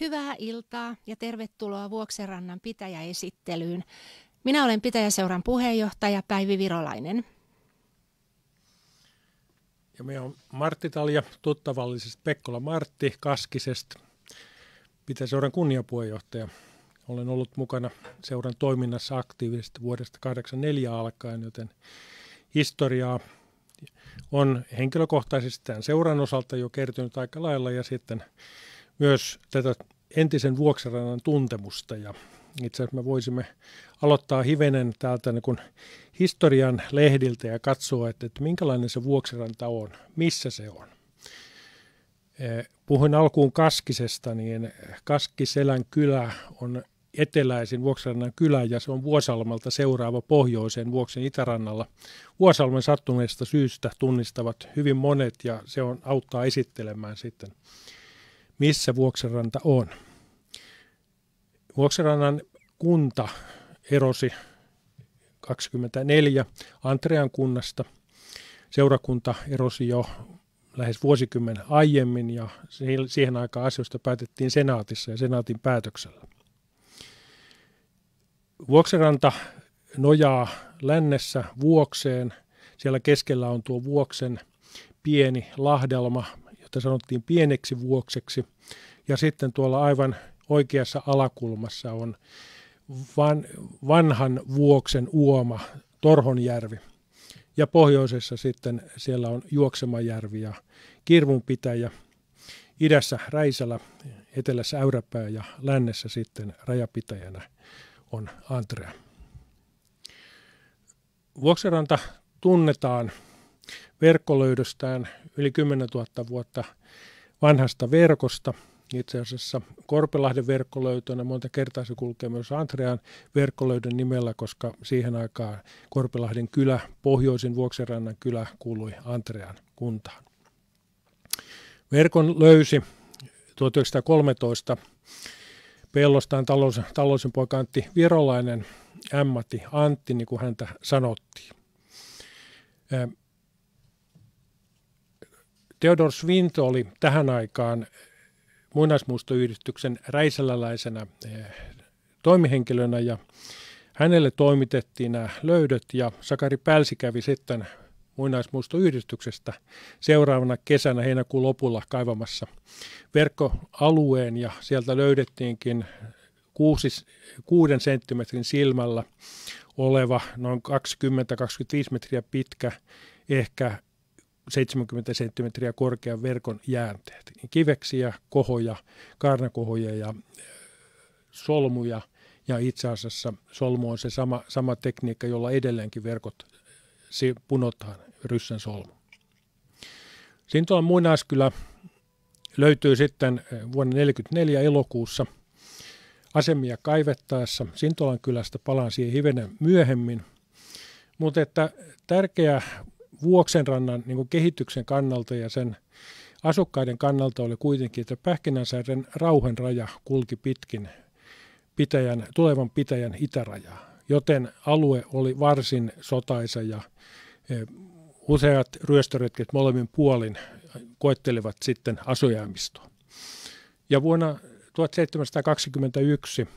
Hyvää iltaa ja tervetuloa Vuokserannan pitäjäesittelyyn. Minä olen pitäjäseuran puheenjohtaja Päivi Virolainen. Ja me on Martti Talja, tuttavallisesti Pekkola Martti Kaskisesta, pitäjäseuran kunniapuheenjohtaja. Olen ollut mukana seuran toiminnassa aktiivisesti vuodesta 1984 alkaen, joten historiaa on henkilökohtaisesti tämän seuran osalta jo kertynyt aika lailla ja sitten myös tätä entisen vuokseranan tuntemusta ja itse asiassa me voisimme aloittaa hivenen täältä niin historian lehdiltä ja katsoa, että, että minkälainen se vuoksiranta on, missä se on. E, puhuin alkuun Kaskisesta, niin Kaskiselän kylä on eteläisin Vuoksarannan kylä ja se on Vuosalmalta seuraava pohjoiseen Vuoksen itärannalla. Vuosalmen sattuneesta syystä tunnistavat hyvin monet ja se on, auttaa esittelemään sitten missä Vuoksenranta on. Vuoksenrannan kunta erosi 24 Antrean kunnasta. Seurakunta erosi jo lähes vuosikymmen aiemmin ja siihen aikaan asioista päätettiin senaatissa ja senaatin päätöksellä. Vuoksenranta nojaa lännessä Vuokseen. Siellä keskellä on tuo Vuoksen pieni lahdelma, jota sanottiin pieneksi vuokseksi. Ja sitten tuolla aivan oikeassa alakulmassa on van, vanhan vuoksen uoma Torhonjärvi. Ja pohjoisessa sitten siellä on Juoksemajärvi ja Kirvunpitäjä, idässä Räisälä, etelässä Äyräpää ja lännessä sitten rajapitäjänä on Andrea. Vuokseranta tunnetaan verkkolöydöstään yli 10 000 vuotta vanhasta verkosta. Itse asiassa Korpelahden verkkolöytönä monta kertaa se kulkee myös Andrean verkkolöydön nimellä, koska siihen aikaan Korpelahden kylä, pohjoisin Vuoksenrannan kylä, kuului Andrean kuntaan. Verkon löysi 1913 pellostaan talous, talousen poika Antti Virolainen, ämmati Antti, niin kuin häntä sanottiin. Theodor Svinto oli tähän aikaan muinaismuistoyhdistyksen räisäläläisenä eh, toimihenkilönä ja hänelle toimitettiin nämä löydöt ja Sakari Pälsi kävi sitten muinaismuistoyhdistyksestä seuraavana kesänä heinäkuun lopulla kaivamassa verkkoalueen ja sieltä löydettiinkin kuusi, kuuden senttimetrin silmällä oleva noin 20-25 metriä pitkä ehkä 70 senttimetriä korkean verkon jäänteet. Kiveksiä, kohoja, kaarnakohoja ja äh, solmuja. Ja itse asiassa solmu on se sama, sama tekniikka, jolla edelleenkin verkot äh, punotaan, ryssän solmu. Sintolan muinaiskylä löytyy sitten äh, vuonna 1944 elokuussa asemia kaivettaessa. Sintolan kylästä palaan siihen hivenen myöhemmin. Mutta että tärkeä Vuoksenrannan niin kehityksen kannalta ja sen asukkaiden kannalta oli kuitenkin, että Pähkinänsäiden rauhan raja kulki pitkin pitäjän, tulevan pitäjän itärajaa, joten alue oli varsin sotaisa ja e, useat ryöstöretket molemmin puolin koettelivat sitten asujaamistoa. Ja vuonna 1721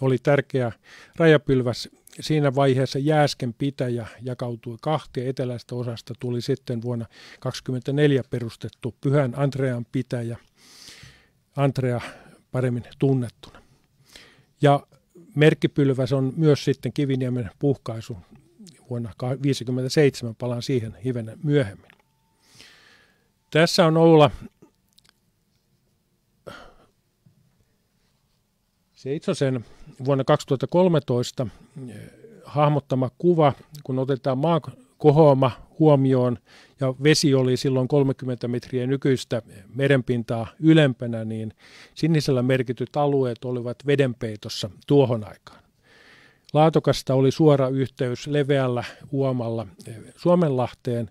oli tärkeä rajapylväs siinä vaiheessa Jääsken pitäjä jakautui kahtia. etelästä osasta tuli sitten vuonna 2024 perustettu Pyhän Andrean pitäjä, Andrea paremmin tunnettuna. Ja merkkipylväs on myös sitten Kiviniemen puhkaisu vuonna 1957, palaan siihen hivenen myöhemmin. Tässä on Oula Se itse sen vuonna 2013 eh, hahmottama kuva, kun otetaan maan kohoama huomioon ja vesi oli silloin 30 metriä nykyistä merenpintaa ylempänä, niin sinisellä merkityt alueet olivat vedenpeitossa tuohon aikaan. Laatokasta oli suora yhteys leveällä huomalla eh, Suomenlahteen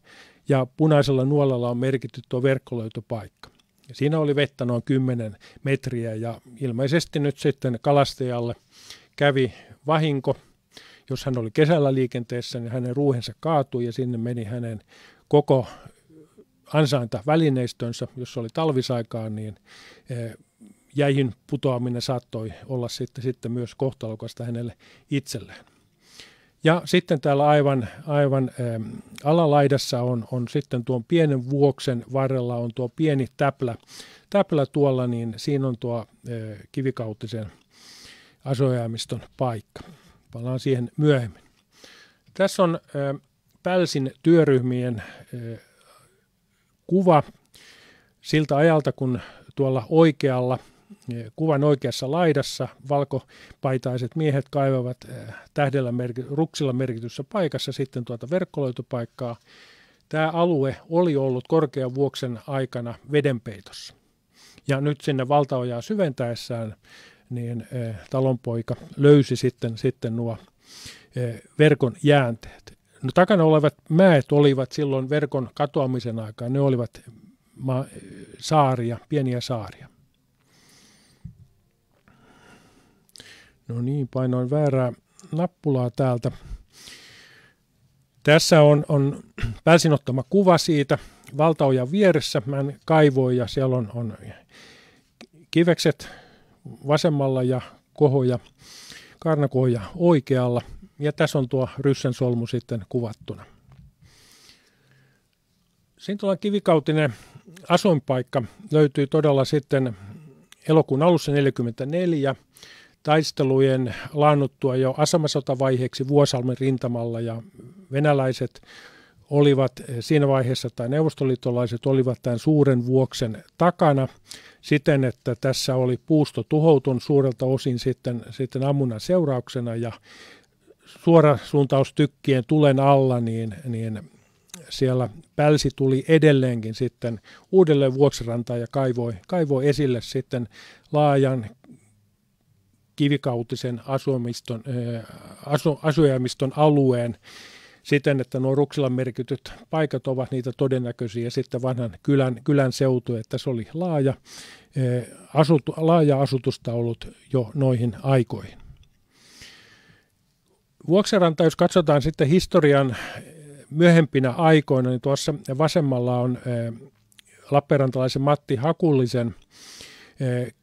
ja punaisella nuolella on merkitty tuo verkkolöytöpaikka. Siinä oli vettä noin 10 metriä ja ilmeisesti nyt sitten kalastajalle kävi vahinko. Jos hän oli kesällä liikenteessä, niin hänen ruuhensa kaatui ja sinne meni hänen koko ansainta välineistönsä, Jos oli talvisaikaan, niin eh, jäihin putoaminen saattoi olla sitten, sitten myös kohtalokasta hänelle itselleen. Ja sitten täällä aivan, aivan ähm, alalaidassa on, on sitten tuon pienen vuoksen varrella on tuo pieni täplä. Täplä tuolla, niin siinä on tuo äh, kivikautisen asojaamiston paikka. Palaan siihen myöhemmin. Tässä on äh, Pälsin työryhmien äh, kuva siltä ajalta, kun tuolla oikealla – kuvan oikeassa laidassa valkopaitaiset miehet kaivavat eh, tähdellä merki, ruksilla merkityssä paikassa sitten tuota verkkoloitupaikkaa. Tämä alue oli ollut korkean vuoksen aikana vedenpeitossa. Ja nyt sinne valtaojaa syventäessään niin eh, talonpoika löysi sitten, sitten nuo eh, verkon jäänteet. No, takana olevat mäet olivat silloin verkon katoamisen aikaa ne olivat ma- saaria, pieniä saaria. No niin, painoin väärää nappulaa täältä. Tässä on, on pääsin ottama kuva siitä valtaojan vieressä. Mä kaivoin ja siellä on, on kivekset vasemmalla ja kohoja, karnakohoja oikealla. Ja tässä on tuo ryssän solmu sitten kuvattuna. Sintolan kivikautinen asuinpaikka löytyy todella sitten elokuun alussa 1944 taistelujen laannuttua jo asemasotavaiheeksi Vuosalmen rintamalla ja venäläiset olivat eh, siinä vaiheessa, tai neuvostoliittolaiset olivat tämän suuren vuoksen takana siten, että tässä oli puusto tuhoutunut suurelta osin sitten, sitten ammunnan seurauksena ja suora tykkien tulen alla, niin, niin siellä pälsi tuli edelleenkin sitten uudelleen vuoksirantaan ja kaivoi, kaivoi esille sitten laajan kivikautisen asumiston, asu, asujamiston alueen siten, että nuo Ruksilan merkityt paikat ovat niitä todennäköisiä sitten vanhan kylän, kylän seutu, että se oli laaja, asutu, laaja asutusta ollut jo noihin aikoihin. Vuokseranta, jos katsotaan sitten historian myöhempinä aikoina, niin tuossa vasemmalla on lappeenrantalaisen Matti Hakullisen –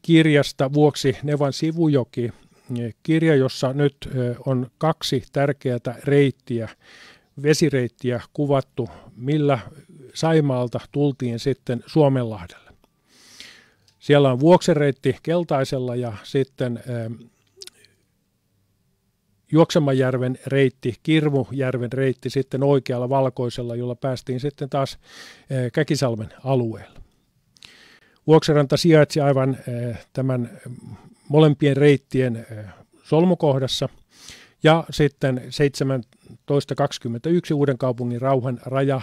kirjasta vuoksi Nevan sivujoki eh, kirja, jossa nyt eh, on kaksi tärkeää reittiä, vesireittiä kuvattu, millä Saimaalta tultiin sitten Suomenlahdelle. Siellä on vuoksereitti keltaisella ja sitten eh, Juoksemajärven reitti, Kirvujärven reitti sitten oikealla valkoisella, jolla päästiin sitten taas Käkisalmen alueella. Vuokseranta sijaitsi aivan eh, tämän eh, molempien reittien eh, solmukohdassa ja sitten 1721 Uuden kaupungin rauhan raja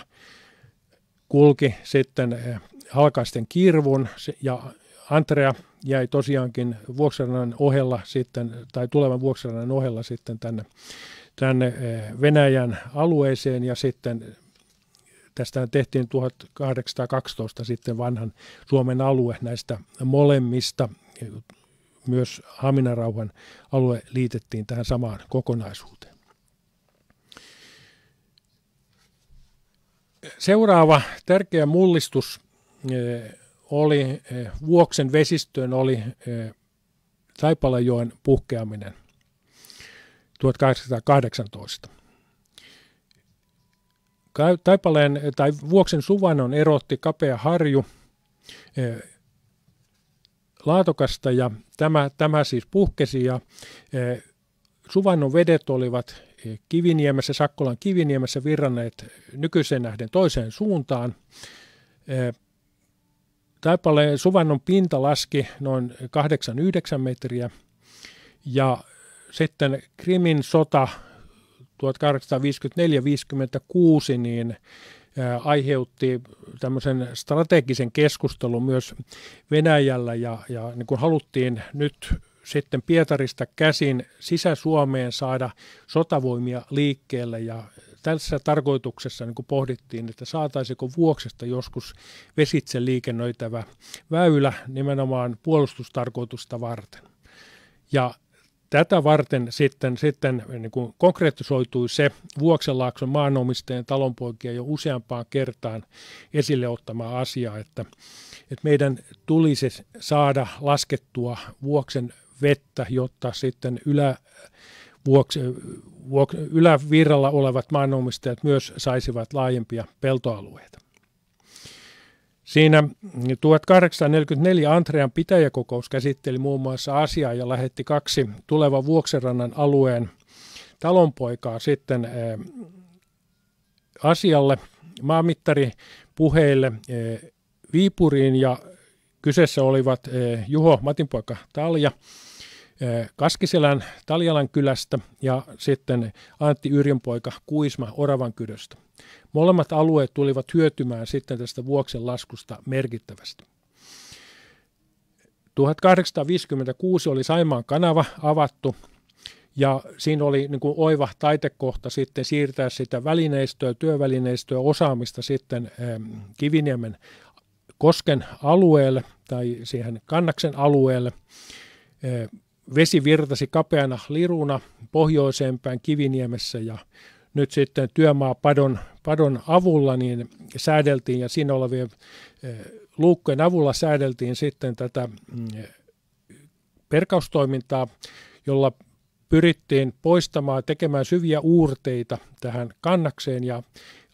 kulki sitten halkaisten kirvun ja Antrea jäi tosiaankin Vuoksarannan ohella sitten, tai tulevan Vuoksarannan ohella sitten tänne, tänne Venäjän alueeseen ja sitten Tästä tehtiin 1812 sitten vanhan Suomen alue näistä molemmista. Myös Haminarauhan alue liitettiin tähän samaan kokonaisuuteen. Seuraava tärkeä mullistus eh, oli eh, Vuoksen vesistöön oli Taipalajoen eh, puhkeaminen 1818. Taipaleen tai Vuoksen suvannon erotti kapea harju e, laatokasta ja tämä, tämä siis puhkesi ja e, suvannon vedet olivat e, Kiviniemessä, Sakkolan Kiviniemessä virranneet nykyiseen nähden toiseen suuntaan. Taipaleen suvannon pinta laski noin 8-9 metriä ja sitten Krimin sota 1854-56 niin aiheutti tämmöisen strategisen keskustelun myös Venäjällä ja, ja niin kun haluttiin nyt sitten Pietarista käsin sisä-Suomeen saada sotavoimia liikkeelle ja tässä tarkoituksessa niin pohdittiin, että saataisiko Vuoksesta joskus vesitse liikennöitävä väylä nimenomaan puolustustarkoitusta varten. Ja Tätä varten sitten, sitten eh, niin kuin konkretisoitui se Vuoksenlaakson maanomistajien talonpoikien jo useampaan kertaan esille ottama asia, että, että meidän tulisi saada laskettua Vuoksen vettä, jotta sitten ylä, vuoks, eh, vuok, ylävirralla olevat maanomistajat myös saisivat laajempia peltoalueita. Siinä 1844 Antrean pitäjäkokous käsitteli muun muassa asiaa ja lähetti kaksi tulevan Vuokserannan alueen talonpoikaa sitten eh, asialle maamittari puheille eh, Viipuriin ja kyseessä olivat eh, Juho Matinpoika Talja Kaskiselän Taljalan kylästä ja sitten Antti Yrjönpoika Kuisma Oravan kydöstä. Molemmat alueet tulivat hyötymään sitten tästä Vuoksen laskusta merkittävästi. 1856 oli Saimaan kanava avattu ja siinä oli niin kuin oiva taitekohta sitten siirtää sitä välineistöä, työvälineistöä, osaamista sitten Kiviniemen Kosken alueelle tai siihen Kannaksen alueelle. vesi virtasi kapeana liruna päin Kiviniemessä ja nyt sitten työmaapadon padon avulla niin säädeltiin ja siinä olevien eh, luukkojen avulla säädeltiin sitten tätä mm, perkaustoimintaa, jolla pyrittiin poistamaan, tekemään syviä uurteita tähän kannakseen ja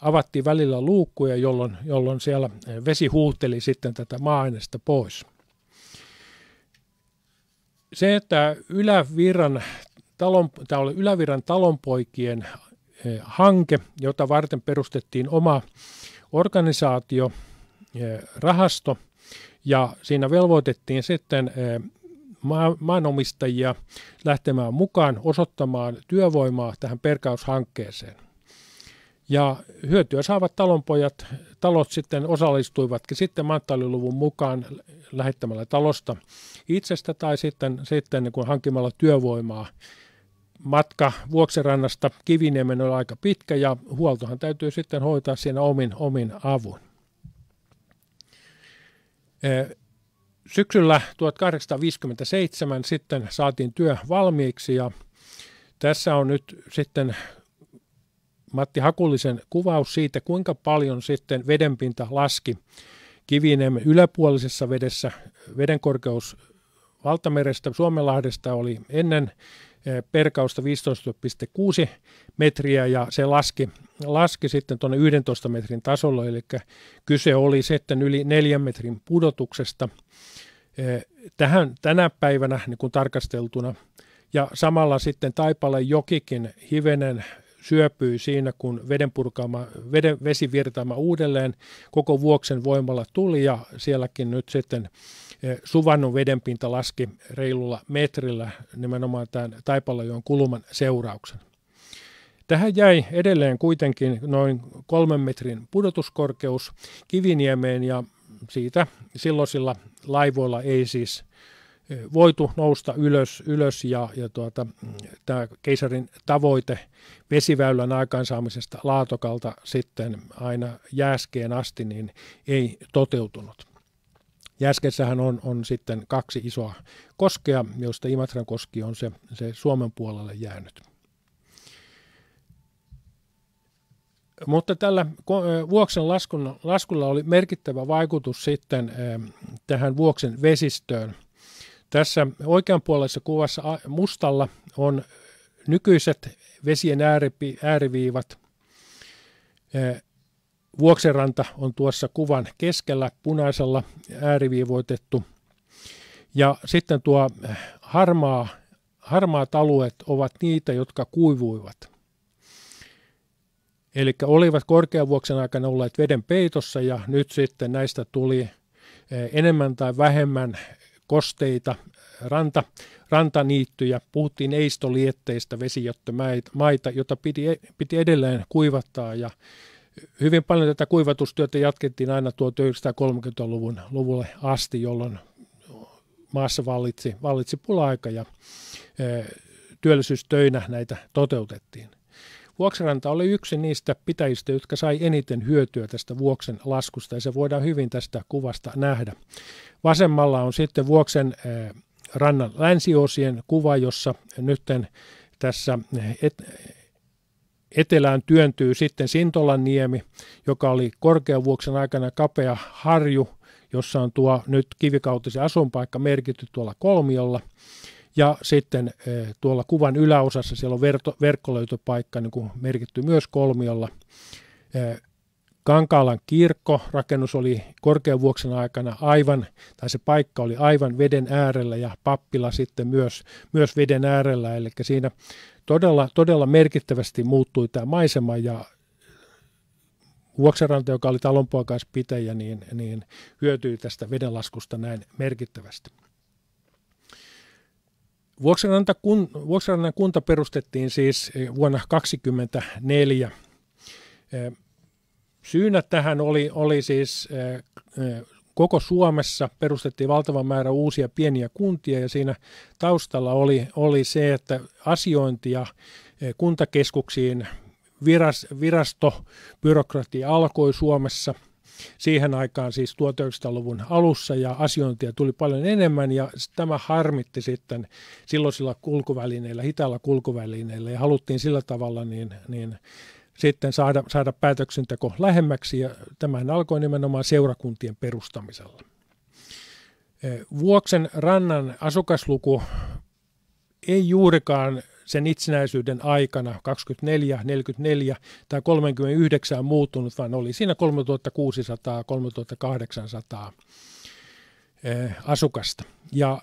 avattiin välillä luukkuja, jolloin, jolloin siellä eh, vesi huulteli sitten tätä maa pois. Se, että ylävirran talon, tämä oli ylävirran talonpoikien Eh, hanke, jota varten perustettiin oma organisaatio, eh, rahasto, ja siinä velvoitettiin sitten eh, maanomistajia lähtemään mukaan osoittamaan työvoimaa tähän perkaushankkeeseen. Ja hyötyä saavat talonpojat, talot sitten osallistuivatkin sitten matkailuluvun mukaan lähettämällä talosta itsestä tai sitten, sitten niin kuin hankkimalla työvoimaa matka Vuokserannasta Kiviniemen on aika pitkä ja huoltohan täytyy sitten hoitaa siinä omin, omin avun. Syksyllä 1857 sitten saatiin työ valmiiksi ja tässä on nyt sitten Matti Hakullisen kuvaus siitä, kuinka paljon sitten vedenpinta laski Kiviniemen yläpuolisessa vedessä. Veden korkeus valtamerestä Suomenlahdesta oli ennen Eh, perkausta 15,6 metriä ja se laski, laski sitten tuonne 11 metrin tasolla, eli kyse oli sitten yli 4 metrin pudotuksesta. Eh, tähän, tänä päivänä niin kun tarkasteltuna ja samalla sitten Taipale jokikin hivenen syöpyy siinä, kun veden, purkaama, veden vesi virtaama uudelleen koko vuoksen voimalla tuli ja sielläkin nyt sitten Eh, Suvannon vedenpinta laski reilulla metrillä nimenomaan tämän Taipalajoen kuluman seurauksena. Tähän jäi edelleen kuitenkin noin kolmen metrin pudotuskorkeus Kiviniemeen ja siitä silloisilla laivoilla ei siis eh, voitu nousta ylös, ylös ja, ja tuota, tämä keisarin tavoite vesiväylän aikaansaamisesta laatokalta sitten aina jääskeen asti niin ei toteutunut. Jäskessähän on, on sitten kaksi isoa koskea, joista Imatran koski on se, se Suomen puolelle jäänyt. Mutta tällä vuoksen laskun, laskulla oli merkittävä vaikutus sitten tähän vuoksen vesistöön. Tässä oikeanpuoleisessa kuvassa mustalla on nykyiset vesien ääriviivat, Vuokseranta on tuossa kuvan keskellä punaisella ääriviivoitettu. Ja sitten tuo äh, harmaa, harmaat alueet ovat niitä, jotka kuivuivat. Eli olivat korkeavuoksen aikana olleet veden peitossa ja nyt sitten näistä tuli äh, enemmän tai vähemmän kosteita äh, ranta, rantaniittyjä. Puhuttiin eistolietteistä vesijöttömaita, joita piti, e-, piti edelleen kuivattaa ja hyvin paljon tätä kuivatustyötä jatkettiin aina 1930-luvun luvulle asti, jolloin maassa vallitsi, vallitsi pula-aika ja e, työllisyystöinä näitä toteutettiin. Vuoksiranta oli yksi niistä pitäjistä, jotka sai eniten hyötyä tästä vuoksen laskusta ja se voidaan hyvin tästä kuvasta nähdä. Vasemmalla on sitten vuoksen e, rannan länsiosien kuva, jossa nytten tässä et, etelään työntyy sitten Sintolanniemi, joka oli korkeavuoksen aikana kapea harju, jossa on tuo nyt kivikautisen asunpaikka merkitty tuolla kolmiolla. Ja sitten eh, tuolla kuvan yläosassa siellä on verkkolöytöpaikka niin kuin merkitty myös kolmiolla. Eh, Kankaalan kirkko, rakennus oli vuoksen aikana aivan, tai se paikka oli aivan veden äärellä ja pappila sitten myös, myös veden äärellä. Eli siinä todella, todella merkittävästi muuttui tämä maisema ja Vuoksenranta, joka oli talonpoikaispitäjä, niin, niin hyötyi tästä vedenlaskusta näin merkittävästi. Vuoksenranta kun, Vuoksenrannan kunta perustettiin siis vuonna 1924 Syynä tähän oli, oli siis koko Suomessa perustettiin valtava määrä uusia pieniä kuntia ja siinä taustalla oli, oli se, että asiointia kuntakeskuksiin viras, virastobyrokratia alkoi Suomessa – siihen aikaan siis 1900-luvun alussa ja asiointia tuli paljon enemmän ja tämä harmitti sitten silloisilla kulkuvälineillä, hitaalla kulkuvälineillä ja haluttiin sillä tavalla niin, niin sitten saada, saada päätöksenteko lähemmäksi ja tämähän alkoi nimenomaan seurakuntien perustamisella. Vuoksen rannan asukasluku ei juurikaan sen itsenäisyyden aikana 24, 44 tai 39 muuttunut, vaan oli siinä 3600, 3800 asukasta. Ja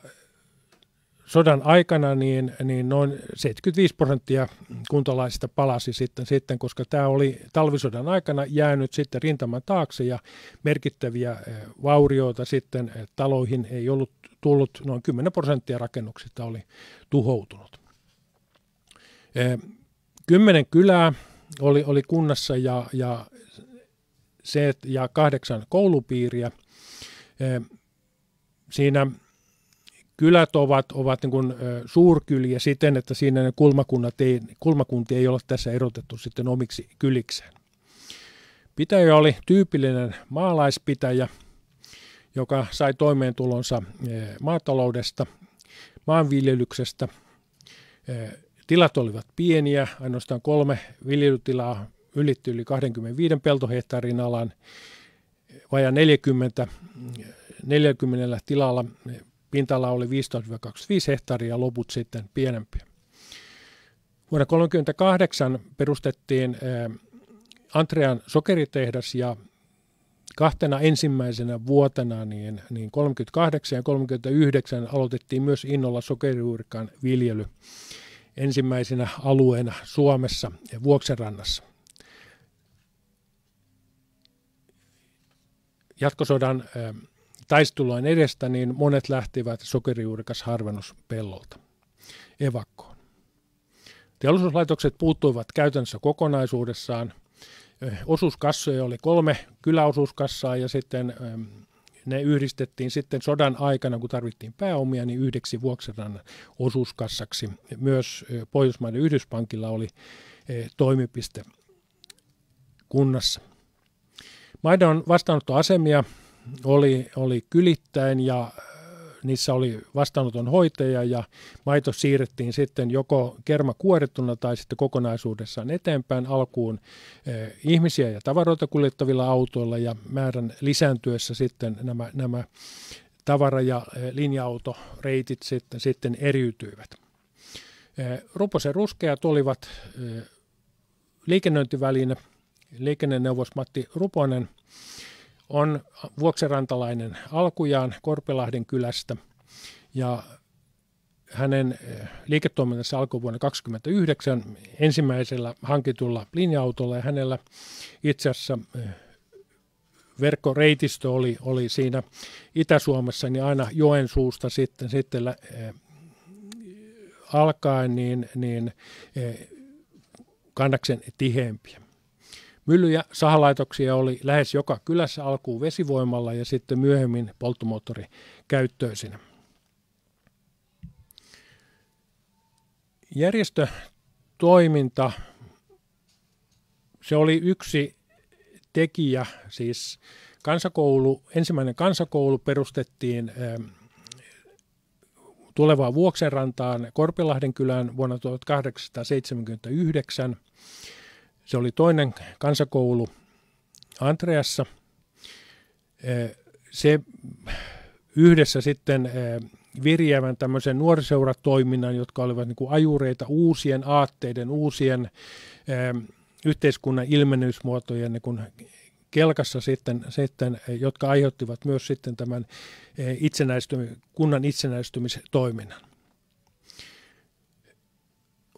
sodan aikana niin, niin noin 75 prosenttia kuntalaisista palasi sitten, sitten, koska tämä oli talvisodan aikana jäänyt sitten rintaman taakse ja merkittäviä eh, vaurioita sitten eh, taloihin ei ollut tullut, noin 10 prosenttia rakennuksista oli tuhoutunut. Eh, kymmenen kylää oli, oli kunnassa ja, ja, se, ja kahdeksan koulupiiriä. Siinä kylät ovat, ovat niin kuin suurkyliä siten, että siinä ne kulmakunnat ei, kulmakunti ei ole tässä erotettu sitten omiksi kylikseen. Pitäjä oli tyypillinen maalaispitäjä, joka sai toimeentulonsa maataloudesta, maanviljelyksestä. Tilat olivat pieniä, ainoastaan kolme viljelytilaa ylitti yli 25 peltohehtaarin alan, vajaa 40, 40 tilalla Pinta-ala oli 15-25 hehtaaria ja loput sitten pienempiä. Vuonna 1938 perustettiin eh, Antrean sokeritehdas ja kahtena ensimmäisenä vuotena niin, niin 38 ja 39 aloitettiin myös innolla sokerijuurikan viljely ensimmäisenä alueena Suomessa ja Vuoksenrannassa. Jatkosodan eh, taistelujen edestä, niin monet lähtivät sokerijuurikas harvennuspellolta pellolta evakkoon. Teollisuuslaitokset puuttuivat käytännössä kokonaisuudessaan. Osuuskassoja oli kolme kyläosuuskassaa ja sitten ne yhdistettiin sitten sodan aikana, kun tarvittiin pääomia, niin yhdeksi Vuoksenrannan osuuskassaksi. Myös Pohjoismaiden yhdyspankilla oli toimipiste kunnassa. Maidon vastaanottoasemia oli, oli kylittäin ja äh, niissä oli vastaanoton hoitaja ja maito siirrettiin sitten joko kerma kuorittuna tai sitten kokonaisuudessaan eteenpäin alkuun äh, ihmisiä ja tavaroita kuljettavilla autoilla ja määrän lisääntyessä sitten nämä, nämä tavara- ja äh, linja-autoreitit sitten, sitten eriytyivät. Eh, Ruposen ruskeat olivat eh, liikennöintiväline, liikenneneuvos Matti Ruponen – on vuokserantalainen alkujaan Korpelahden kylästä ja hänen eh, liiketoimintansa alkoi vuonna 1929 ensimmäisellä hankitulla linja-autolla ja hänellä itse asiassa eh, verkkoreitistö oli, oli siinä Itä-Suomessa, niin aina Joensuusta sitten, sitten äh, alkaen niin, niin äh, kannaksen tiheempiä. Myllyjä, sahalaitoksia oli lähes joka kylässä alkuun vesivoimalla ja sitten myöhemmin polttomoottorikäyttöisinä. Järjestötoiminta, se oli yksi tekijä, siis kansakoulu, ensimmäinen kansakoulu perustettiin ähm, tulevaan Vuoksenrantaan Korpilahden kylään vuonna 1879. Se oli toinen kansakoulu Andreassa. Se yhdessä sitten viriävän tämmöisen nuoriseuratoiminnan, jotka olivat niin kuin ajureita uusien aatteiden, uusien yhteiskunnan ilmenysmuotojen niin kuin kelkassa sitten, sitten, jotka aiheuttivat myös sitten tämän itsenäistymi, kunnan itsenäistymistoiminnan.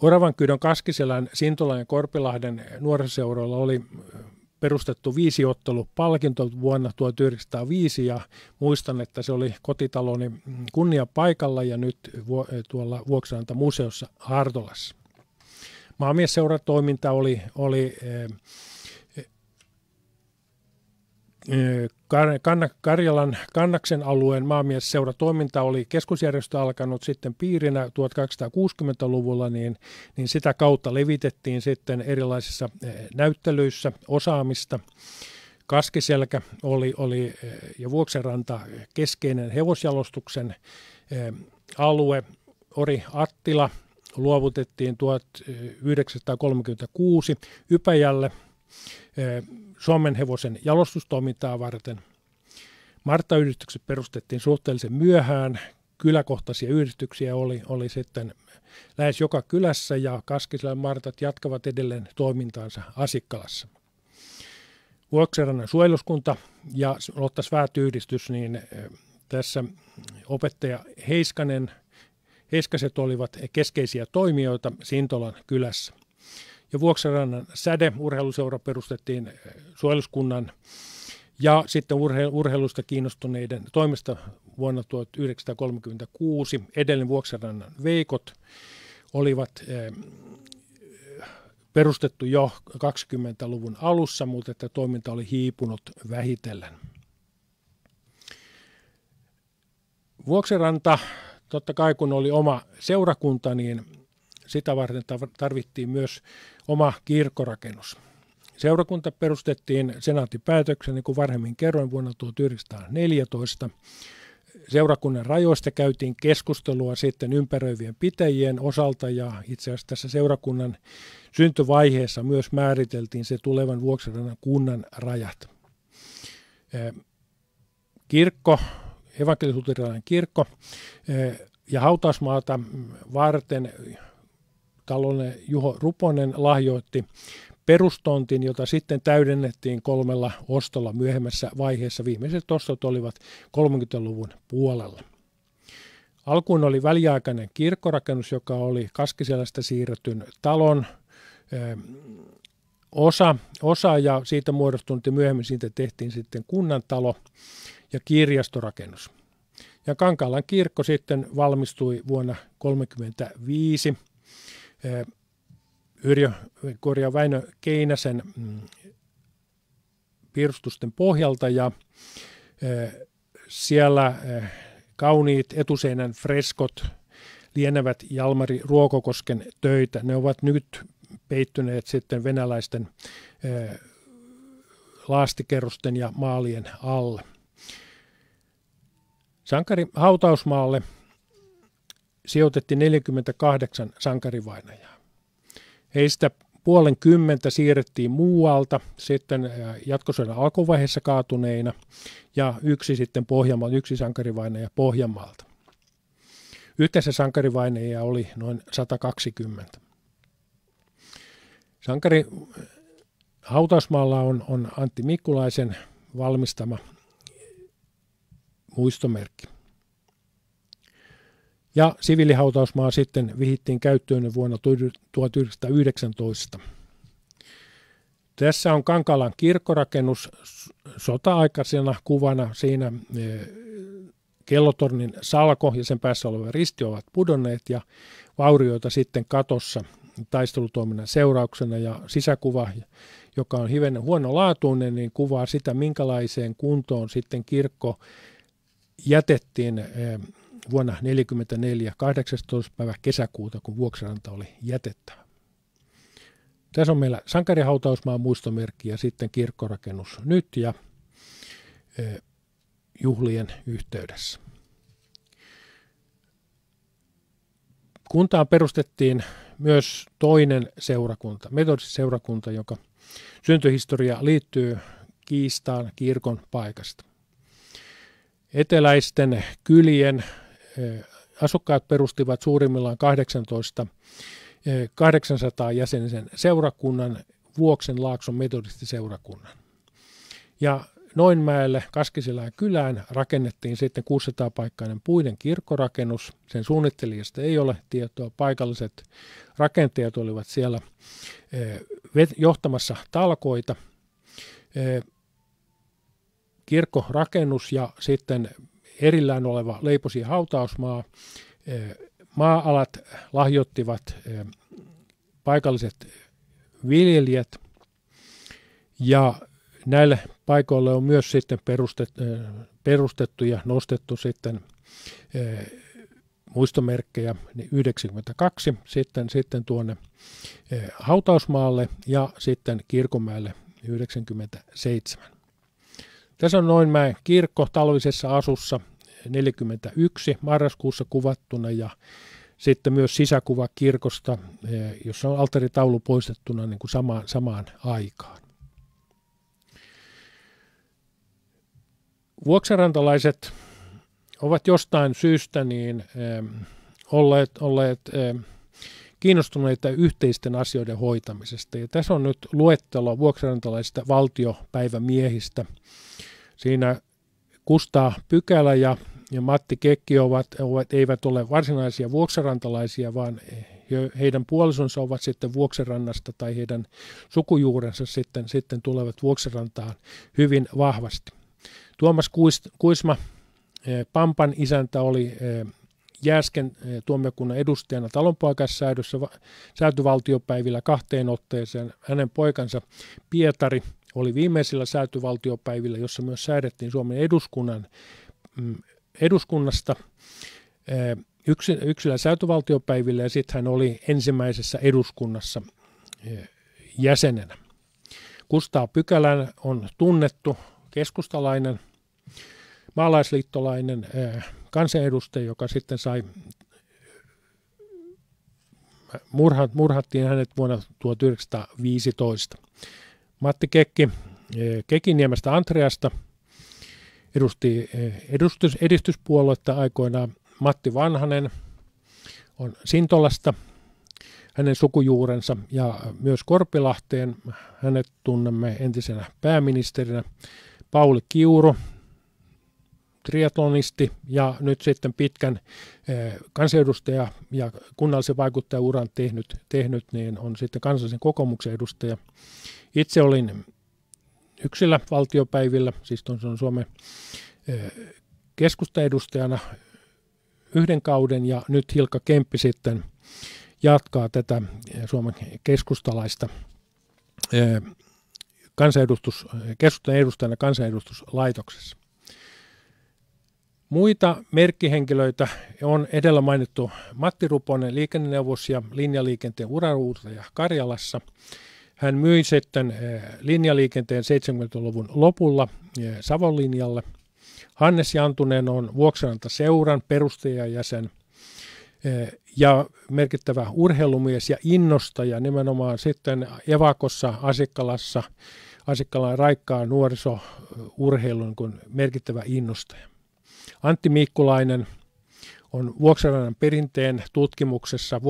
Oravankyydön Kaskiselän, Sintolan ja Korpilahden nuoriseuroilla oli äh, perustettu viisi viisiottelupalkinto vuonna 1905 ja muistan, että se oli kotitaloni mm, kunnia paikalla ja nyt äh, tuolla Vuoksanta museossa Hartolassa. Maamiesseuratoiminta oli, oli äh, Karjalan Kannaksen alueen maamiesseuratoiminta oli keskusjärjestö alkanut sitten piirinä 1260-luvulla, niin, niin sitä kautta levitettiin sitten erilaisissa eh, näyttelyissä osaamista. Kaskiselkä oli, oli eh, ja Vuoksenranta keskeinen hevosjalostuksen eh, alue. Ori Attila luovutettiin 1936 Ypäjälle Suomen hevosen jalostustoimintaa varten. Marttayhdistykset perustettiin suhteellisen myöhään. Kyläkohtaisia yhdistyksiä oli, oli sitten lähes joka kylässä ja kaskisella Martat jatkavat edelleen toimintaansa Asikkalassa. Vuokserannan suojeluskunta ja Lottas Väätyyhdistys, niin eh, tässä opettaja Heiskanen, Heiskaset olivat keskeisiä toimijoita Sintolan kylässä – ja Vuoksarannan säde urheiluseura perustettiin eh, suojeluskunnan ja sitten urhe- urheilusta kiinnostuneiden toimesta vuonna 1936 edellinen Vuoksarannan veikot olivat eh, perustettu jo 20-luvun alussa, mutta että toiminta oli hiipunut vähitellen. Vuokseranta, totta kai kun oli oma seurakunta, niin sitä varten tarvittiin myös oma kirkkorakennus. Seurakunta perustettiin senaattipäätöksen, niin kuin varhemmin kerroin, vuonna 1914. Seurakunnan rajoista käytiin keskustelua sitten ympäröivien pitäjien osalta ja itse asiassa tässä seurakunnan syntyvaiheessa myös määriteltiin se tulevan vuoksirannan kunnan rajat. Kirkko, evankelisluterilainen kirkko ja hautausmaata varten talon Juho Ruponen lahjoitti perustontin, jota sitten täydennettiin kolmella ostolla myöhemmässä vaiheessa. Viimeiset ostot olivat 30-luvun puolella. Alkuun oli väliaikainen kirkkorakennus, joka oli Kaskiselästä siirretyn talon ö, ähm, osa, osa ja siitä muodostunut ja myöhemmin siitä tehtiin sitten kunnantalo ja kirjastorakennus. Ja Kankaalan kirkko sitten valmistui vuonna 1935 Yrjö, korjaa Väinö Keinäsen mm, piirustusten pohjalta ja siellä kauniit etuseinän freskot lienevät Jalmari Ruokokosken töitä. Ne ovat nyt peittyneet sitten venäläisten laastikerrosten ja maalien alle. Sankari hautausmaalle sijoitettiin 48 sankarivainajaa. Heistä puolen kymmentä siirrettiin muualta, sitten jatkosodan alkuvaiheessa kaatuneina ja yksi sitten Pohjanmaalta, yksi sankarivainaja Pohjanmaalta. Yhteensä sankarivainajia oli noin 120. Sankari hautausmaalla on, on Antti Mikkulaisen valmistama muistomerkki. Ja siviilihautausmaa sitten vihittiin käyttöön vuonna 1919. Tässä on Kankalan kirkkorakennus sota-aikaisena kuvana. Siinä e, kellotornin salko ja sen päässä oleva risti ovat pudonneet ja vaurioita sitten katossa taistelutoiminnan seurauksena ja sisäkuva, joka on hivenen huonolaatuinen, niin kuvaa sitä, minkälaiseen kuntoon sitten kirkko jätettiin e, vuonna 1944 18. päivä kesäkuuta, kun vuoksaranta oli jätettävä. Tässä on meillä sankarihautausmaan muistomerkki ja sitten kirkkorakennus nyt ja e, juhlien yhteydessä. Kuntaan perustettiin myös toinen seurakunta, metodiseurakunta, joka syntyhistoria liittyy kiistaan kirkon paikasta. Eteläisten kylien asukkaat perustivat suurimmillaan 18, 800 jäsenisen seurakunnan Vuoksen Laakson metodistiseurakunnan. Ja Noinmäelle Kaskisilään kylään rakennettiin sitten 600-paikkainen puiden kirkkorakennus. Sen suunnittelijasta ei ole tietoa. Paikalliset rakenteet olivat siellä johtamassa talkoita. Kirkkorakennus ja sitten erillään oleva leiposi hautausmaa. Maa-alat lahjoittivat paikalliset viljelijät ja näille paikoille on myös sitten perustettu, perustettu ja nostettu sitten muistomerkkejä niin 92 sitten, sitten tuonne hautausmaalle ja sitten kirkonmäelle 97. Tässä on noin mäen kirkko talvisessa asussa 41 marraskuussa kuvattuna ja sitten myös sisäkuva kirkosta, eh, jossa on alttaritaulu poistettuna niin kuin samaan, samaan aikaan. Vuoksarantalaiset ovat jostain syystä niin, olleet, olleet kiinnostuneita yhteisten asioiden hoitamisesta. Ja tässä on nyt luettelo vuoksarantalaisista valtiopäivämiehistä – Siinä Kustaa Pykälä ja, ja Matti Kekki ovat, ovat, eivät ole varsinaisia vuoksarantalaisia, vaan he, heidän puolisonsa ovat sitten vuoksarannasta tai heidän sukujuurensa sitten, sitten tulevat Vuokserantaan hyvin vahvasti. Tuomas Kuisma, eh, Pampan isäntä, oli eh, Jääsken eh, tuomiokunnan edustajana talonpoikassäädössä säätyvaltiopäivillä kahteen otteeseen. Hänen poikansa Pietari – oli viimeisillä säätyvaltiopäivillä, jossa myös säädettiin Suomen eduskunnan, mm, eduskunnasta eh, yks, yksillä säätyvaltiopäivillä ja sitten hän oli ensimmäisessä eduskunnassa eh, jäsenenä. Kustaa Pykälän on tunnettu keskustalainen, maalaisliittolainen eh, kansanedustaja, joka sitten sai murhat, murhattiin hänet vuonna 1915. Matti Kekki eh, Kekiniemestä Antreasta edusti eh, edustus, edistyspuoluetta aikoinaan Matti Vanhanen on Sintolasta hänen sukujuurensa ja myös Korpilahteen hänet tunnemme entisenä pääministerinä. Pauli Kiuru, triatlonisti ja nyt sitten pitkän eh, kansanedustaja ja kunnallisen vaikuttajauran tehnyt, tehnyt, niin on sitten kansallisen kokoomuksen edustaja itse olin yksillä valtiopäivillä, siis on Suomen keskustaedustajana yhden kauden ja nyt Hilkka Kemppi sitten jatkaa tätä Suomen keskustalaista kansanedustus, keskustan edustajana kansanedustuslaitoksessa. Muita merkkihenkilöitä on edellä mainittu Matti Ruponen, liikenneneuvos ja linjaliikenteen uranuurtaja Karjalassa – hän myi sitten eh, linjaliikenteen 70-luvun lopulla eh, Savonlinjalle. Hannes Jantunen on Vuoksenanta seuran perustajajäsen eh, ja merkittävä urheilumies ja innostaja nimenomaan sitten Evakossa, Asikkalassa, Asikkalan raikkaa nuorisourheilun niin merkittävä innostaja. Antti Miikkulainen – on vuokrarannan perinteen tutkimuksessa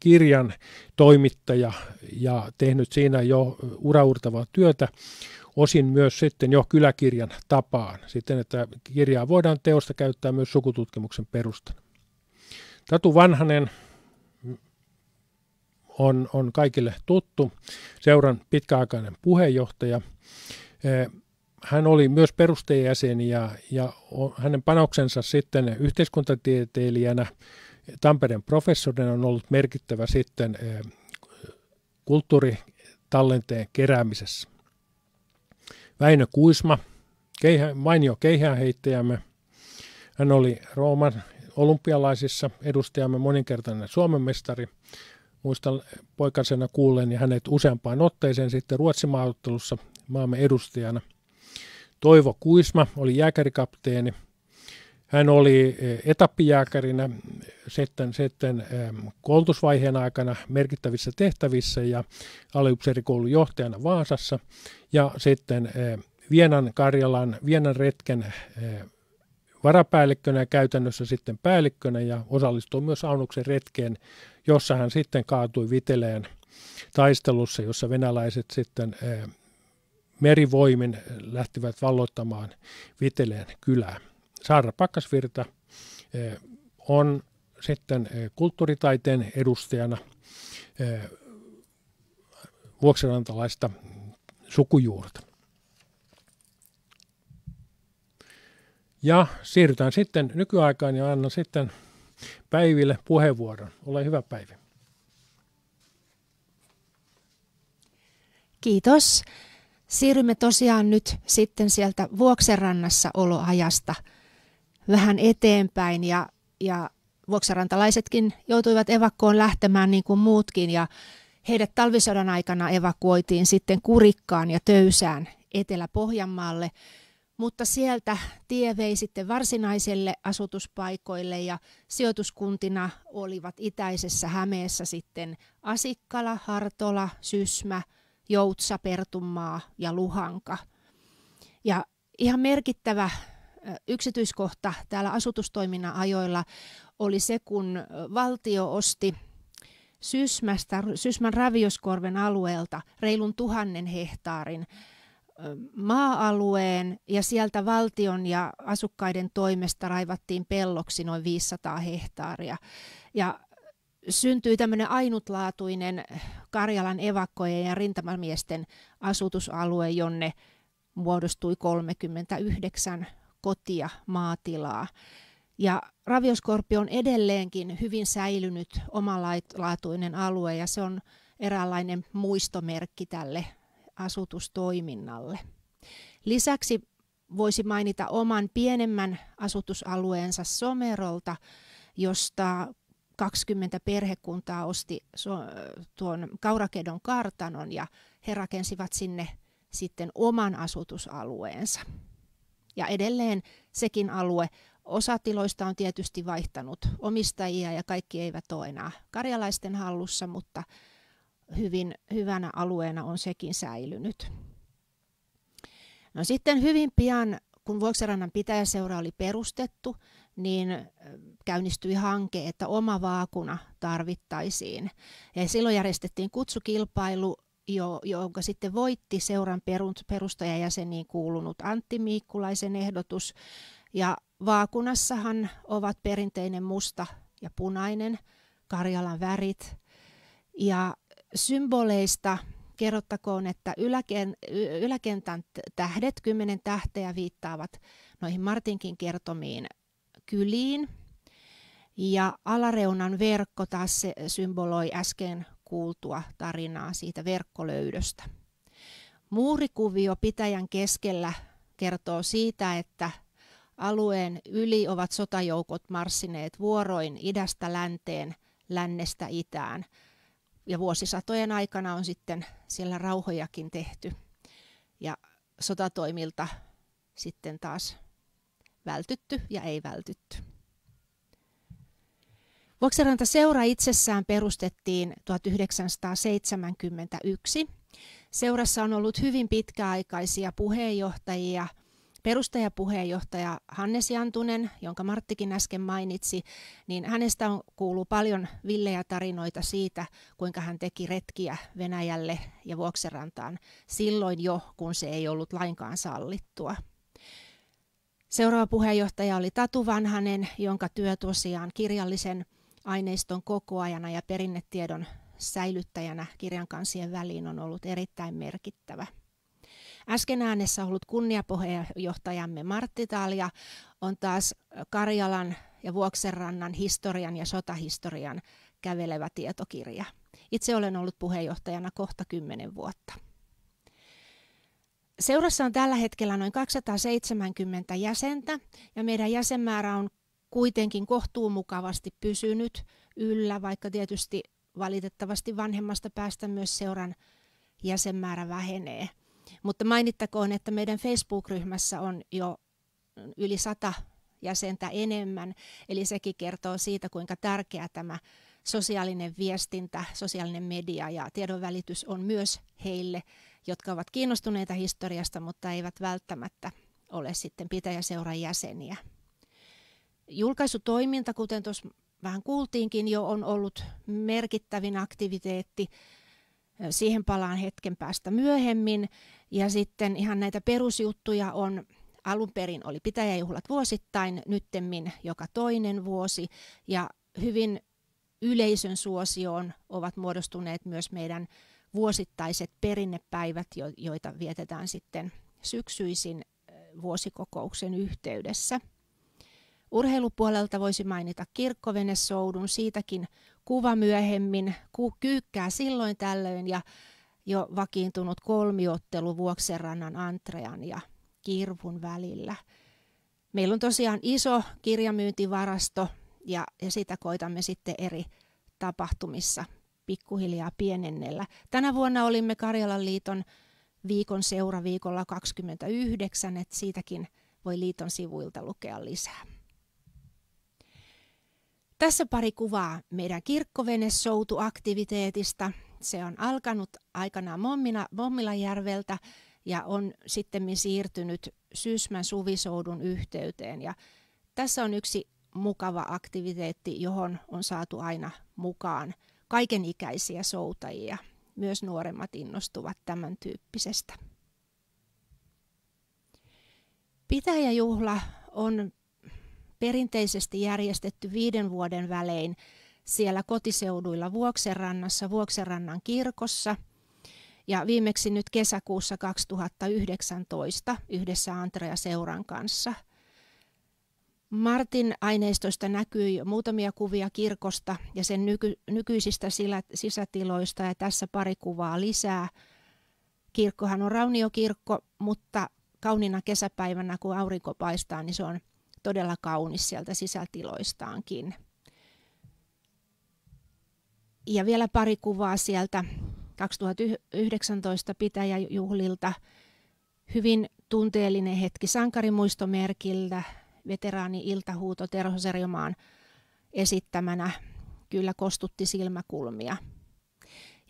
kirjan toimittaja ja tehnyt siinä jo uraurtavaa työtä osin myös sitten jo kyläkirjan tapaan, sitten että kirjaa voidaan teosta käyttää myös sukututkimuksen perustana. Tatu Vanhanen on, on kaikille tuttu, seuran pitkäaikainen puheenjohtaja hän oli myös perustejäsen ja, ja hänen panoksensa sitten yhteiskuntatieteilijänä Tampereen professorina on ollut merkittävä sitten eh, kulttuuritallenteen keräämisessä. Väinö Kuisma, keihä, mainio keihäänheittäjämme, hän oli Rooman olympialaisissa edustajamme moninkertainen Suomen mestari. Muistan poikasena kuulleeni hänet useampaan otteeseen sitten Ruotsin maaottelussa maamme edustajana – Toivo Kuisma oli jääkärikapteeni. Hän oli e, etappijääkärinä sitten, sitten e, koulutusvaiheen aikana merkittävissä tehtävissä ja aliupseerikoulun johtajana Vaasassa ja sitten e, Vienan Karjalan, Vienan retken varapäällikkönä ja käytännössä sitten päällikkönä ja osallistui myös Aunuksen retkeen, jossa hän sitten kaatui Viteleen taistelussa, jossa venäläiset sitten merivoimin lähtivät valloittamaan Viteleen kylää. Saara Pakkasvirta eh, on sitten eh, kulttuuritaiteen edustajana eh, vuoksenantalaista sukujuurta. Ja siirrytään sitten nykyaikaan ja annan sitten Päiville puheenvuoron. Ole hyvä Päivi. Kiitos. Siirrymme tosiaan nyt sitten sieltä Vuoksenrannassa oloajasta vähän eteenpäin ja, ja vuoksenrantalaisetkin joutuivat evakkoon lähtemään niin kuin muutkin ja heidät talvisodan aikana evakuoitiin sitten Kurikkaan ja Töysään Etelä-Pohjanmaalle, mutta sieltä tie vei sitten varsinaiselle asutuspaikoille ja sijoituskuntina olivat itäisessä Hämeessä sitten Asikkala, Hartola, Sysmä – Joutsa, pertummaa ja Luhanka. Ja ihan merkittävä yksityiskohta täällä asutustoiminnan ajoilla oli se, kun valtio osti Sysmästä, Sysmän Ravioskorven alueelta reilun tuhannen hehtaarin maa-alueen ja sieltä valtion ja asukkaiden toimesta raivattiin pelloksi noin 500 hehtaaria. Ja syntyi tämmöinen ainutlaatuinen Karjalan evakkojen ja rintamamiesten asutusalue, jonne muodostui 39 kotia, maatilaa. Ja Ravioskorpi on edelleenkin hyvin säilynyt omalaatuinen alue ja se on eräänlainen muistomerkki tälle asutustoiminnalle. Lisäksi voisi mainita oman pienemmän asutusalueensa Somerolta, josta 20 perhekuntaa osti tuon Kaurakedon kartanon ja he rakensivat sinne sitten oman asutusalueensa. Ja edelleen sekin alue, osa tiloista on tietysti vaihtanut omistajia ja kaikki eivät ole enää karjalaisten hallussa, mutta hyvin hyvänä alueena on sekin säilynyt. No sitten hyvin pian, kun Vuokserannan pitäjäseura oli perustettu, niin käynnistyi hanke, että oma vaakuna tarvittaisiin. Ja silloin järjestettiin kutsukilpailu, jo, jonka sitten voitti seuran perustajajäseniin kuulunut Antti Miikkulaisen ehdotus. Ja vaakunassahan ovat perinteinen musta ja punainen, Karjalan värit. Ja symboleista kerrottakoon, että yläken, yläkentän tähdet, kymmenen tähteä viittaavat noihin Martinkin kertomiin kyliin. Ja alareunan verkko taas se symboloi äsken kuultua tarinaa siitä verkkolöydöstä. Muurikuvio pitäjän keskellä kertoo siitä, että alueen yli ovat sotajoukot marssineet vuoroin idästä länteen, lännestä itään. Ja vuosisatojen aikana on sitten siellä rauhojakin tehty. Ja sotatoimilta sitten taas vältytty ja ei vältytty. Vuokseranta seura itsessään perustettiin 1971. Seurassa on ollut hyvin pitkäaikaisia puheenjohtajia. Perustajapuheenjohtaja Hannes Jantunen, jonka Marttikin äsken mainitsi, niin hänestä on kuuluu paljon villejä tarinoita siitä, kuinka hän teki retkiä Venäjälle ja Vuokserantaan silloin jo, kun se ei ollut lainkaan sallittua. Seuraava puheenjohtaja oli Tatu Vanhanen, jonka työ tosiaan kirjallisen aineiston kokoajana ja perinnetiedon säilyttäjänä kirjan kansien väliin on ollut erittäin merkittävä. Äsken äänessä ollut kunniapuheenjohtajamme Martti Talja on taas Karjalan ja Vuoksenrannan historian ja sotahistorian kävelevä tietokirja. Itse olen ollut puheenjohtajana kohta kymmenen vuotta. Seurassa on tällä hetkellä noin 270 jäsentä ja meidän jäsenmäärä on kuitenkin kohtuumukavasti pysynyt yllä, vaikka tietysti valitettavasti vanhemmasta päästä myös seuran jäsenmäärä vähenee. Mutta mainittakoon, että meidän Facebook-ryhmässä on jo yli sata jäsentä enemmän, eli sekin kertoo siitä, kuinka tärkeä tämä sosiaalinen viestintä, sosiaalinen media ja tiedonvälitys on myös heille jotka ovat kiinnostuneita historiasta, mutta eivät välttämättä ole sitten pitäjäseuran jäseniä. Julkaisutoiminta, kuten tuossa vähän kuultiinkin jo, on ollut merkittävin aktiviteetti. Siihen palaan hetken päästä myöhemmin. Ja sitten ihan näitä perusjuttuja on alun perin oli pitäjäjuhlat vuosittain, nyttemmin joka toinen vuosi ja hyvin yleisön suosioon ovat muodostuneet myös meidän vuosittaiset perinnepäivät, joita vietetään sitten syksyisin vuosikokouksen yhteydessä. Urheilupuolelta voisi mainita kirkkovenesoudun, siitäkin kuva myöhemmin, ku kyykkää silloin tällöin ja jo vakiintunut kolmiottelu Vuoksenrannan Antrean ja Kirvun välillä. Meillä on tosiaan iso kirjamyyntivarasto ja, ja sitä koitamme sitten eri tapahtumissa pikkuhiljaa pienennellä. Tänä vuonna olimme Karjalan liiton viikon seuraviikolla 29, että siitäkin voi liiton sivuilta lukea lisää. Tässä pari kuvaa meidän kirkkovenesoutuaktiviteetista. Se on alkanut aikanaan Mommina, Mommilajärveltä ja on sitten siirtynyt Syysmän suvisoudun yhteyteen. Ja tässä on yksi mukava aktiviteetti, johon on saatu aina mukaan kaikenikäisiä soutajia. Myös nuoremmat innostuvat tämän tyyppisestä. Pitäjäjuhla on perinteisesti järjestetty viiden vuoden välein siellä kotiseuduilla Vuoksenrannassa, Vuoksenrannan kirkossa – ja viimeksi nyt kesäkuussa 2019 yhdessä Andrea Seuran kanssa – Martin aineistosta näkyy jo muutamia kuvia kirkosta ja sen nyky, nykyisistä sisätiloista ja tässä pari kuvaa lisää. Kirkkohan on rauniokirkko, mutta kaunina kesäpäivänä, kun aurinko paistaa, niin se on todella kaunis sieltä sisätiloistaankin. Ja vielä pari kuvaa sieltä 2019 pitäjäjuhlilta. Hyvin tunteellinen hetki sankarimuistomerkillä, veteraani-iltahuuto Terho Serjomaan esittämänä kyllä kostutti silmäkulmia.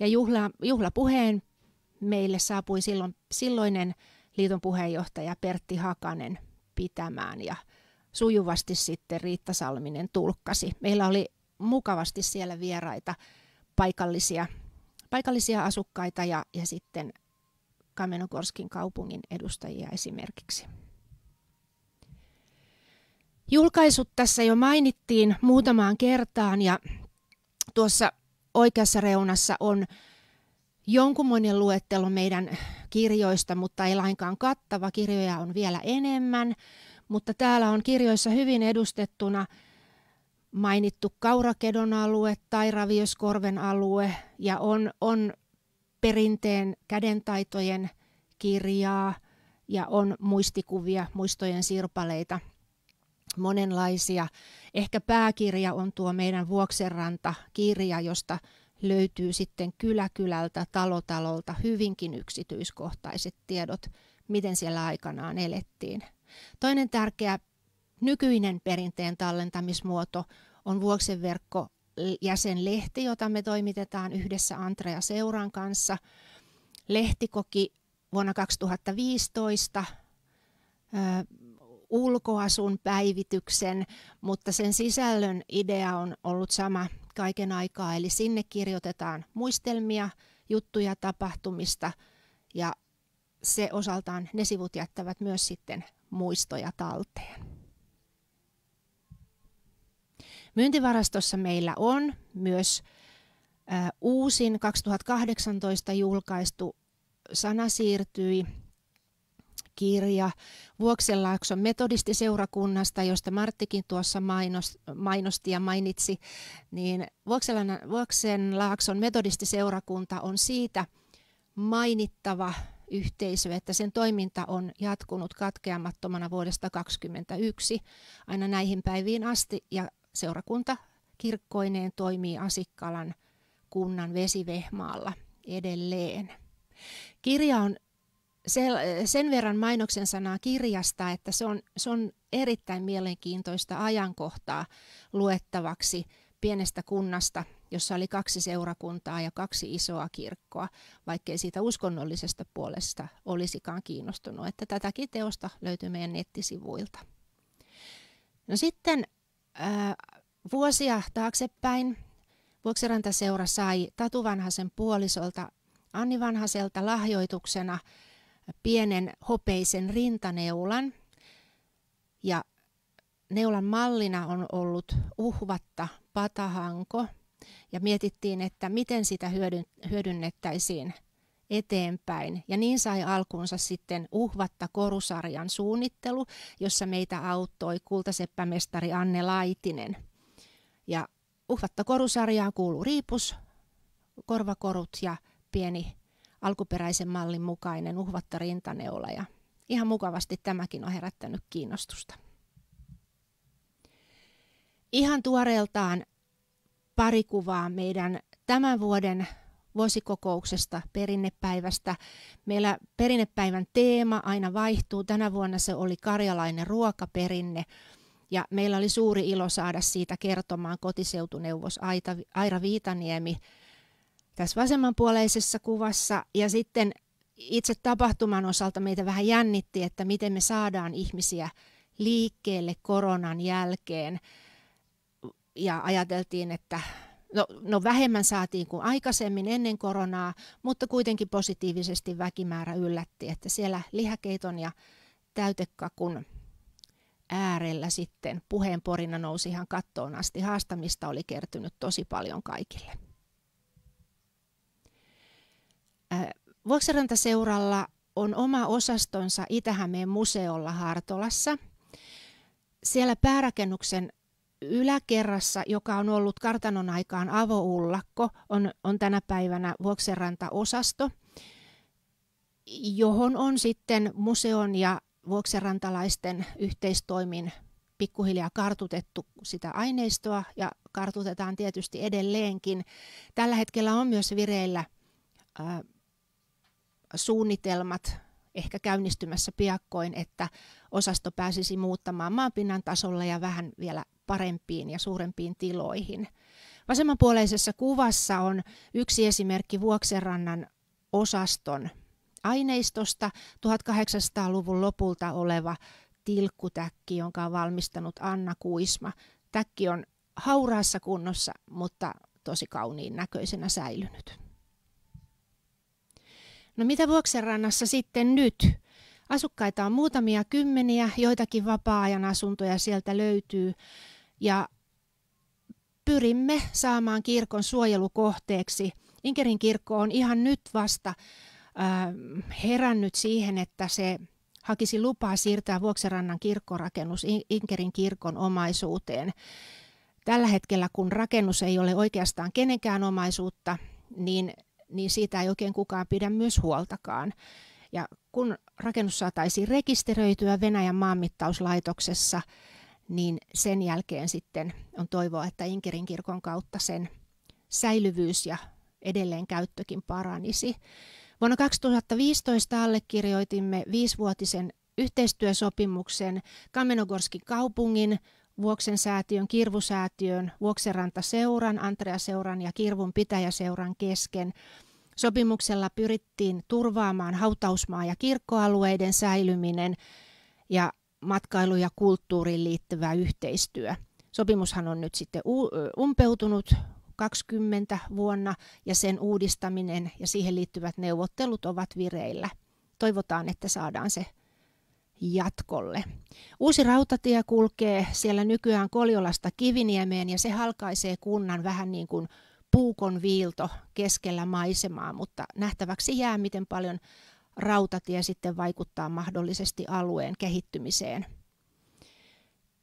Ja juhla, juhlapuheen meille saapui silloin, silloinen liiton puheenjohtaja Pertti Hakanen pitämään ja sujuvasti sitten Riitta Salminen tulkkasi. Meillä oli mukavasti siellä vieraita paikallisia, paikallisia asukkaita ja, ja sitten Kamenokorskin kaupungin edustajia esimerkiksi. Julkaisut tässä jo mainittiin muutamaan kertaan ja tuossa oikeassa reunassa on jonkunmoinen luettelo meidän kirjoista, mutta ei lainkaan kattava. Kirjoja on vielä enemmän, mutta täällä on kirjoissa hyvin edustettuna mainittu Kaurakedon alue tai Ravioskorven alue ja on, on perinteen kädentaitojen kirjaa ja on muistikuvia, muistojen sirpaleita – monenlaisia. Ehkä pääkirja on tuo meidän vuokseranta kirja josta löytyy sitten kyläkylältä, talotalolta hyvinkin yksityiskohtaiset tiedot, miten siellä aikanaan elettiin. Toinen tärkeä nykyinen perinteen tallentamismuoto on Vuoksen jäsenlehti, jota me toimitetaan yhdessä Andrea Seuran kanssa. Lehti koki vuonna 2015 ulkoasun päivityksen, mutta sen sisällön idea on ollut sama kaiken aikaa. Eli sinne kirjoitetaan muistelmia, juttuja tapahtumista ja se osaltaan ne sivut jättävät myös sitten muistoja talteen. Myyntivarastossa meillä on myös ä, äh, uusin 2018 julkaistu Sana siirtyi kirja Vuoksenlaakson metodistiseurakunnasta, josta Marttikin tuossa mainosti, mainosti ja mainitsi, niin Vuoksenlaakson metodistiseurakunta on siitä mainittava yhteisö, että sen toiminta on jatkunut katkeamattomana vuodesta 2021 aina näihin päiviin asti ja seurakunta kirkkoineen toimii Asikkalan kunnan vesivehmaalla edelleen. Kirja on sen verran mainoksen sanaa kirjasta, että se on, se on erittäin mielenkiintoista ajankohtaa luettavaksi pienestä kunnasta, jossa oli kaksi seurakuntaa ja kaksi isoa kirkkoa, vaikkei siitä uskonnollisesta puolesta olisikaan kiinnostunut. Että tätäkin teosta löytyy meidän nettisivuilta. No sitten ää, vuosia taaksepäin Vuoksirantaseura sai Tatu Vanhasen puolisolta Anni Vanhaselta lahjoituksena pienen hopeisen rintaneulan ja neulan mallina on ollut uhvatta patahanko ja mietittiin, että miten sitä hyödynnettäisiin eteenpäin. Ja niin sai alkunsa sitten Uhvatta korusarjan suunnittelu, jossa meitä auttoi kultaseppämestari Anne Laitinen. Ja Uhvatta korusarjaa kuuluu riipus, korvakorut ja pieni alkuperäisen mallin mukainen uhvatta rintaneula ja ihan mukavasti tämäkin on herättänyt kiinnostusta. Ihan tuoreeltaan pari kuvaa meidän tämän vuoden vuosikokouksesta, perinnepäivästä. Meillä perinnepäivän teema aina vaihtuu. Tänä vuonna se oli karjalainen ruokaperinne. Ja meillä oli suuri ilo saada siitä kertomaan kotiseutuneuvos Aira Viitaniemi tässä vasemmanpuoleisessa kuvassa. Ja sitten itse tapahtuman osalta meitä vähän jännitti, että miten me saadaan ihmisiä liikkeelle koronan jälkeen. Ja ajateltiin, että no, no vähemmän saatiin kuin aikaisemmin ennen koronaa, mutta kuitenkin positiivisesti väkimäärä yllätti, että siellä lihakeiton ja täytekakun äärellä sitten puheenporina nousi ihan kattoon asti. Haastamista oli kertynyt tosi paljon kaikille. Äh, Vuoksirantaseuralla on oma osastonsa Itä-Hämeen museolla Hartolassa. Siellä päärakennuksen yläkerrassa, joka on ollut kartanon aikaan avoullakko, on, on tänä päivänä Vuoksenranta-osasto, johon on sitten museon ja vuoksenrantalaisten yhteistoimin pikkuhiljaa kartutettu sitä aineistoa ja kartutetaan tietysti edelleenkin. Tällä hetkellä on myös vireillä äh, suunnitelmat ehkä käynnistymässä piakkoin, että osasto pääsisi muuttamaan maanpinnan tasolla ja vähän vielä parempiin ja suurempiin tiloihin. Vasemmanpuoleisessa kuvassa on yksi esimerkki Vuoksenrannan osaston aineistosta 1800-luvun lopulta oleva tilkkutäkki, jonka on valmistanut Anna Kuisma. Täkki on hauraassa kunnossa, mutta tosi kauniin näköisenä säilynyt. No mitä Vuoksenrannassa sitten nyt? Asukkaita on muutamia kymmeniä, joitakin vapaa-ajan asuntoja sieltä löytyy ja pyrimme saamaan kirkon suojelukohteeksi. Inkerin kirkko on ihan nyt vasta äh, herännyt siihen, että se hakisi lupaa siirtää Vuoksenrannan kirkkorakennus Inkerin kirkon omaisuuteen. Tällä hetkellä, kun rakennus ei ole oikeastaan kenenkään omaisuutta, niin niin siitä ei oikein kukaan pidä myös huoltakaan. Ja kun rakennus saataisiin rekisteröityä Venäjän maanmittauslaitoksessa, niin sen jälkeen sitten on toivoa, että Inkerin kirkon kautta sen säilyvyys ja edelleen käyttökin paranisi. Vuonna 2015 allekirjoitimme viisivuotisen yhteistyösopimuksen Kamenogorskin kaupungin, Vuoksen säätiön, Kirvusäätiön, vuokseranta seuran Andrea seuran ja Kirvun pitäjäseuran kesken. Sopimuksella pyrittiin turvaamaan hautausmaa ja kirkkoalueiden säilyminen ja matkailu- ja kulttuuriin liittyvä yhteistyö. Sopimushan on nyt sitten umpeutunut 20 vuonna ja sen uudistaminen ja siihen liittyvät neuvottelut ovat vireillä. Toivotaan, että saadaan se jatkolle. Uusi rautatie kulkee siellä nykyään Koljolasta Kiviniemeen ja se halkaisee kunnan vähän niin kuin puukon viilto keskellä maisemaa, mutta nähtäväksi jää, miten paljon rautatie sitten vaikuttaa mahdollisesti alueen kehittymiseen.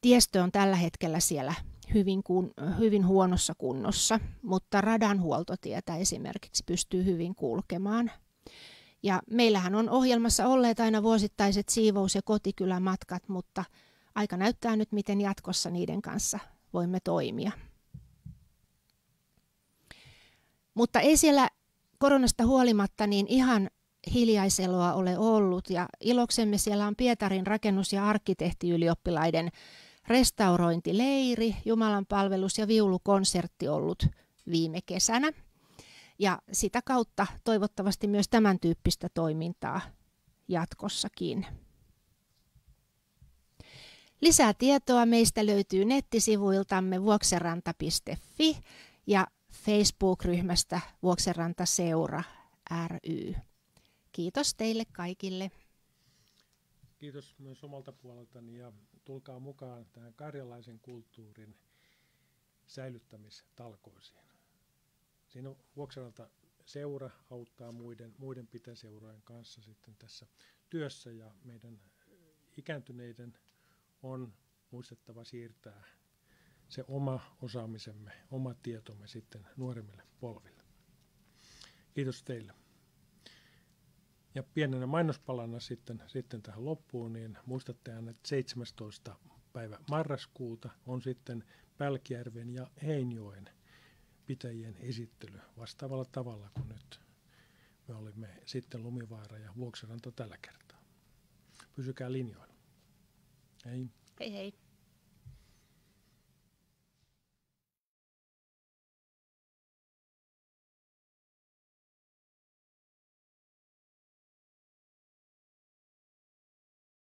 Tiestö on tällä hetkellä siellä hyvin, kun, hyvin huonossa kunnossa, mutta radan huoltotietä esimerkiksi pystyy hyvin kulkemaan. Ja meillähän on ohjelmassa olleet aina vuosittaiset siivous- ja kotikylämatkat, mutta aika näyttää nyt, miten jatkossa niiden kanssa voimme toimia. Mutta ei siellä koronasta huolimatta niin ihan hiljaiseloa ole ollut ja iloksemme siellä on Pietarin rakennus- ja arkkitehtiylioppilaiden restaurointileiri, Jumalan palvelus ja viulukonsertti ollut viime kesänä – ja sitä kautta toivottavasti myös tämän tyyppistä toimintaa jatkossakin. Lisää tietoa meistä löytyy nettisivuiltamme vuokseranta.fi ja Facebook-ryhmästä Vuokseranta Seura ry. Kiitos teille kaikille. Kiitos myös omalta puoleltani ja tulkaa mukaan tähän karjalaisen kulttuurin säilyttämistalkoisiin. Siinä on Vuoksenalta seura auttaa muiden, muiden pitäseurojen kanssa sitten tässä työssä ja meidän eh, ikääntyneiden on muistettava siirtää se oma osaamisemme, oma tietomme sitten nuoremmille polville. Kiitos teille. Ja pienenä mainospalana sitten, sitten tähän loppuun, niin muistatte aina, että 17. päivä marraskuuta on sitten Pälkijärven ja Heinjoen – pitäjien esittely vastaavalla tavalla kuin nyt me olimme sitten Lumivaara ja Vuoksiranta tällä kertaa. Pysykää linjoilla. Hei. Hei hei.